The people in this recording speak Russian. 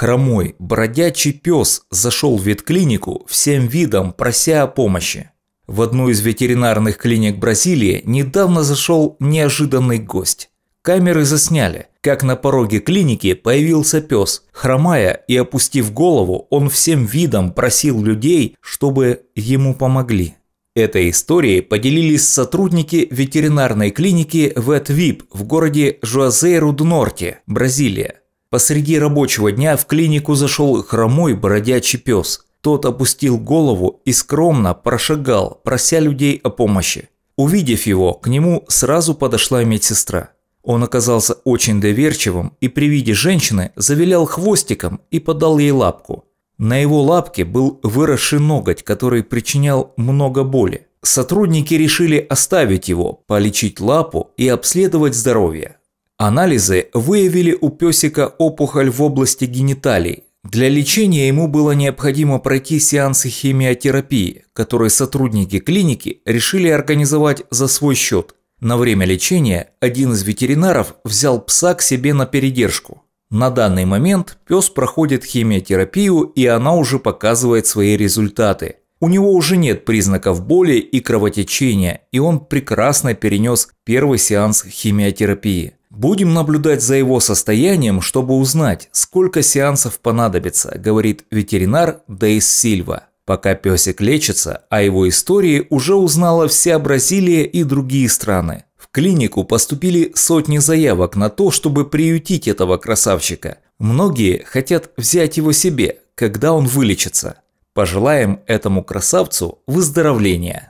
Хромой, бродячий пес зашел в ветклинику всем видом, прося о помощи. В одну из ветеринарных клиник Бразилии недавно зашел неожиданный гость. Камеры засняли, как на пороге клиники появился пес. Хромая и опустив голову, он всем видом просил людей, чтобы ему помогли. Этой историей поделились сотрудники ветеринарной клиники ВЭТВИП в городе Жуазейру-Д'Норте, Бразилия. Посреди рабочего дня в клинику зашел хромой бродячий пес. Тот опустил голову и скромно прошагал, прося людей о помощи. Увидев его, к нему сразу подошла медсестра. Он оказался очень доверчивым и при виде женщины завилял хвостиком и подал ей лапку. На его лапке был выросший ноготь, который причинял много боли. Сотрудники решили оставить его, полечить лапу и обследовать здоровье. Анализы выявили у пёсика опухоль в области гениталий. Для лечения ему было необходимо пройти сеансы химиотерапии, которые сотрудники клиники решили организовать за свой счет. На время лечения один из ветеринаров взял пса к себе на передержку. На данный момент пёс проходит химиотерапию и она уже показывает свои результаты. У него уже нет признаков боли и кровотечения, и он прекрасно перенёс первый сеанс химиотерапии. Будем наблюдать за его состоянием, чтобы узнать, сколько сеансов понадобится, говорит ветеринар Дейс Сильва. Пока песик лечится, о его истории уже узнала вся Бразилия и другие страны. В клинику поступили сотни заявок на то, чтобы приютить этого красавчика. Многие хотят взять его себе, когда он вылечится. Пожелаем этому красавцу выздоровления.